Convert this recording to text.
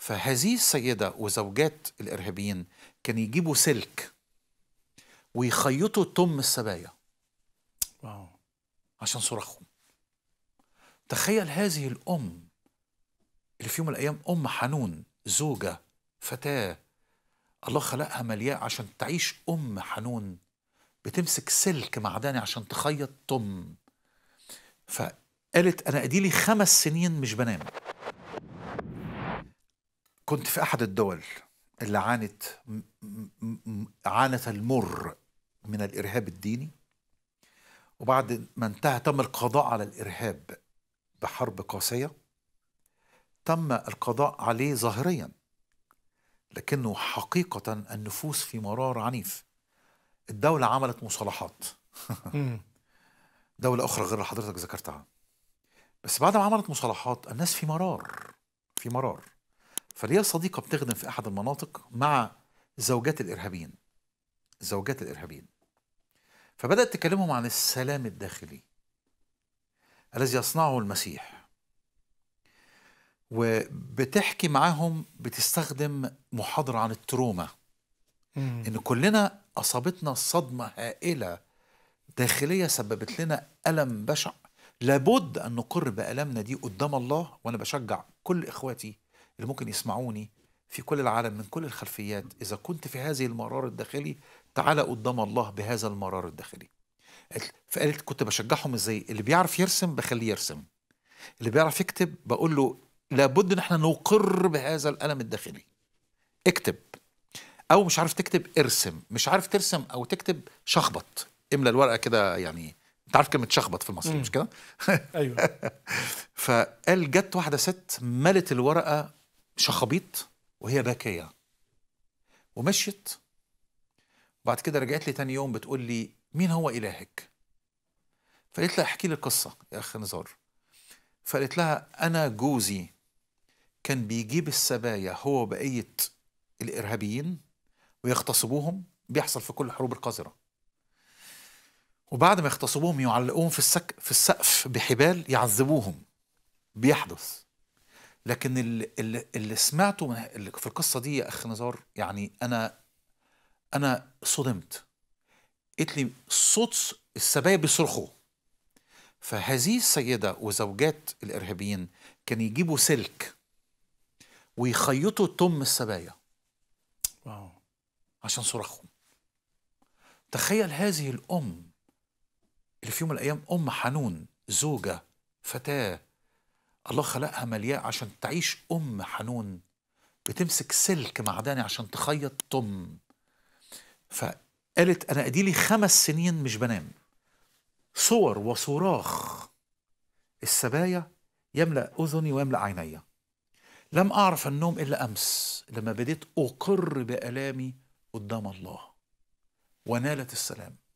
فهذه السيدة وزوجات الإرهابيين كان يجيبوا سلك ويخيطوا تم السبايا واو. عشان صراخهم تخيل هذه الأم اللي في يوم من الأيام أم حنون زوجة فتاة الله خلقها ملياء عشان تعيش أم حنون بتمسك سلك معدني عشان تخيط تم فقالت أنا أديلي خمس سنين مش بنام كنت في احد الدول اللي عانت عانت المر من الارهاب الديني وبعد ما انتهى تم القضاء على الارهاب بحرب قاسيه تم القضاء عليه ظاهريا لكنه حقيقه النفوس في مرار عنيف الدوله عملت مصالحات دوله اخرى غير اللي حضرتك ذكرتها بس بعد ما عملت مصالحات الناس في مرار في مرار فليا صديقة بتخدم في أحد المناطق مع زوجات الإرهابيين زوجات الإرهابيين فبدأت تكلمهم عن السلام الداخلي الذي يصنعه المسيح وبتحكي معاهم بتستخدم محاضرة عن التروما إن كلنا أصابتنا صدمة هائلة داخلية سببت لنا ألم بشع لابد أن نقر بألمنا دي قدام الله وأنا بشجع كل إخواتي اللي ممكن يسمعوني في كل العالم من كل الخلفيات إذا كنت في هذه المرار الداخلي تعال قدام الله بهذا المرار الداخلي فقالت كنت بشجعهم ازاي اللي بيعرف يرسم بخليه يرسم اللي بيعرف يكتب بقول له لابد ان احنا نقر بهذا الالم الداخلي اكتب او مش عارف تكتب ارسم مش عارف ترسم او تكتب شخبط املى الورقه كده يعني انت عارف كلمه شخبط في المصري مش كده ايوه فقال جت واحده ست ملت الورقه شخابيط وهي باكيه ومشيت وبعد كده رجعت لي تاني يوم بتقول لي مين هو الهك فقالت لها احكي لي القصه يا اخ نزار فقالت لها انا جوزي كان بيجيب السبايا هو وبقيه الارهابيين ويغتصبوهم بيحصل في كل الحروب القذره وبعد ما يغتصبوهم يعلقوهم في السك في السقف بحبال يعذبوهم بيحدث لكن اللي, اللي سمعته من في القصه دي يا اخ نزار يعني انا انا صدمت قالت لي صوت السبايا بيصرخوا فهذه السيده وزوجات الارهابيين كانوا يجيبوا سلك ويخيطوا تم السبايا واو عشان صراخهم تخيل هذه الام اللي في يوم من الايام ام حنون زوجه فتاه الله خلقها ملياء عشان تعيش أم حنون بتمسك سلك معدني عشان تخيط تم فقالت أنا أديلي خمس سنين مش بنام صور وصراخ السبايا يملأ أذني ويملأ عيني لم أعرف النوم إلا أمس لما بديت أقر بآلامي قدام الله ونالت السلام